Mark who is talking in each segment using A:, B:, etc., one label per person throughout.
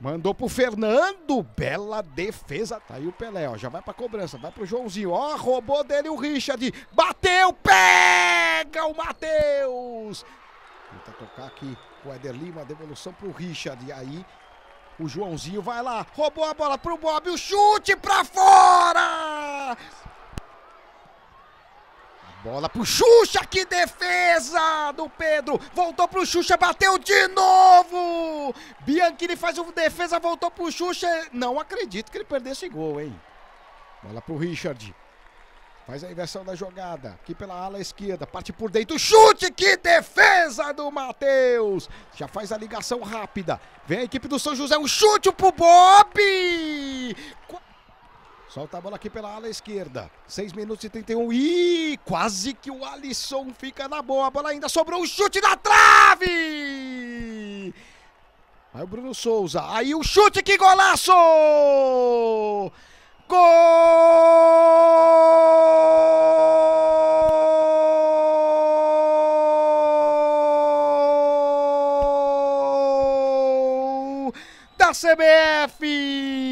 A: Mandou pro Fernando, bela defesa. Tá aí o Pelé, ó, já vai pra cobrança, vai pro Joãozinho, ó, roubou dele o Richard. Bateu, pega o Matheus! Tenta tocar aqui o Eder Lima, devolução pro Richard. E aí o Joãozinho vai lá, roubou a bola pro Bob, o chute pra fora! bola pro Xuxa, que defesa do Pedro. Voltou pro Xuxa, bateu de novo. Bianchini faz uma defesa, voltou pro Xuxa. Não acredito que ele perdesse gol, hein? Bola pro Richard. Faz a inversão da jogada. Aqui pela ala esquerda. Parte por dentro. Chute. Que defesa do Matheus. Já faz a ligação rápida. Vem a equipe do São José. Um chute pro Bob. Solta a bola aqui pela ala esquerda. 6 minutos e 31. Ih, quase que o Alisson fica na boa. A bola ainda sobrou. O chute na trave! Aí o Bruno Souza. Aí o chute, que golaço! Gol! Da CBF!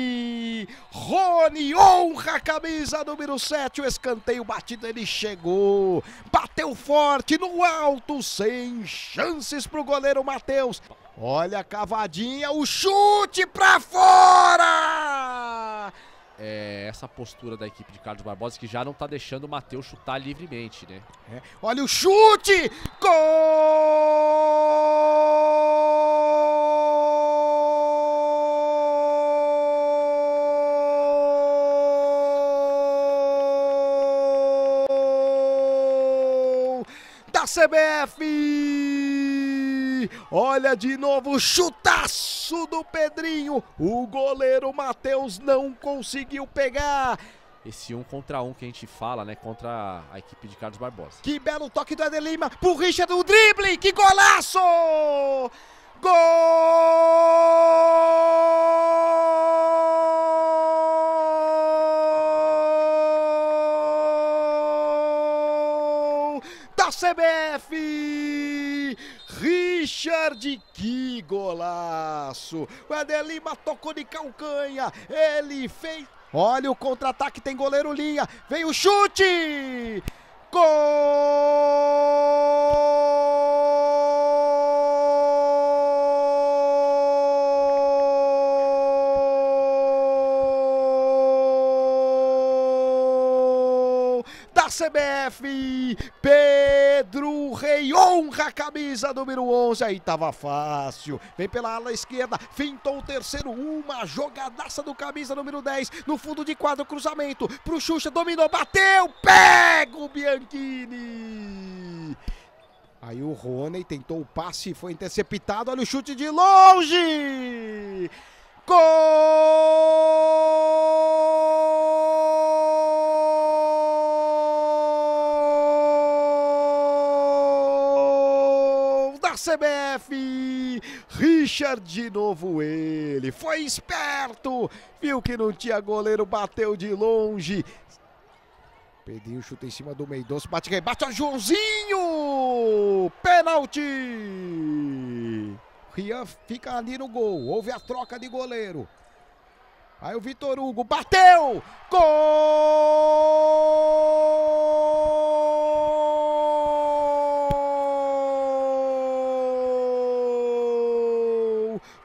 A: Johnny honra a camisa número 7. O escanteio batido, ele chegou. Bateu forte no alto, sem chances para o goleiro Matheus. Olha a cavadinha, o chute para fora! É, essa postura da equipe de Carlos Barbosa que já não está deixando o Matheus chutar livremente, né? É. Olha o chute! Gol! CBF. Olha de novo o chutaço do Pedrinho. O goleiro Matheus não conseguiu pegar esse um contra um que a gente fala, né? Contra a equipe de Carlos Barbosa. Que belo toque do Eder Lima pro Richard, o drible, que golaço! da CBF. Richard, que golaço! O Eder Lima tocou de calcanha, ele fez. Olha o contra-ataque, tem goleiro linha, vem o chute! Gol! CBF, Pedro Rei honra a camisa número 11, aí tava fácil, vem pela ala esquerda, fintou o terceiro, uma jogadaça do camisa número 10, no fundo de quadro, cruzamento, pro Xuxa, dominou, bateu, pega o Bianchini! Aí o Rony tentou o passe, foi interceptado, olha o chute de longe! Gol! CBF. Richard de novo ele. Foi esperto. Viu que não tinha goleiro, bateu de longe. Pedrinho chuta em cima do Mendonça, bate rebate a Joãozinho! Pênalti! Rian fica ali no gol, houve a troca de goleiro. Aí o Vitor Hugo bateu! Gol!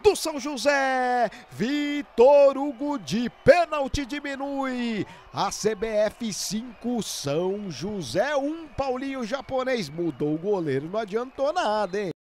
A: do São José. Vitor Hugo de pênalti diminui. A CBF 5, São José 1. Um Paulinho japonês mudou o goleiro, não adiantou nada, hein?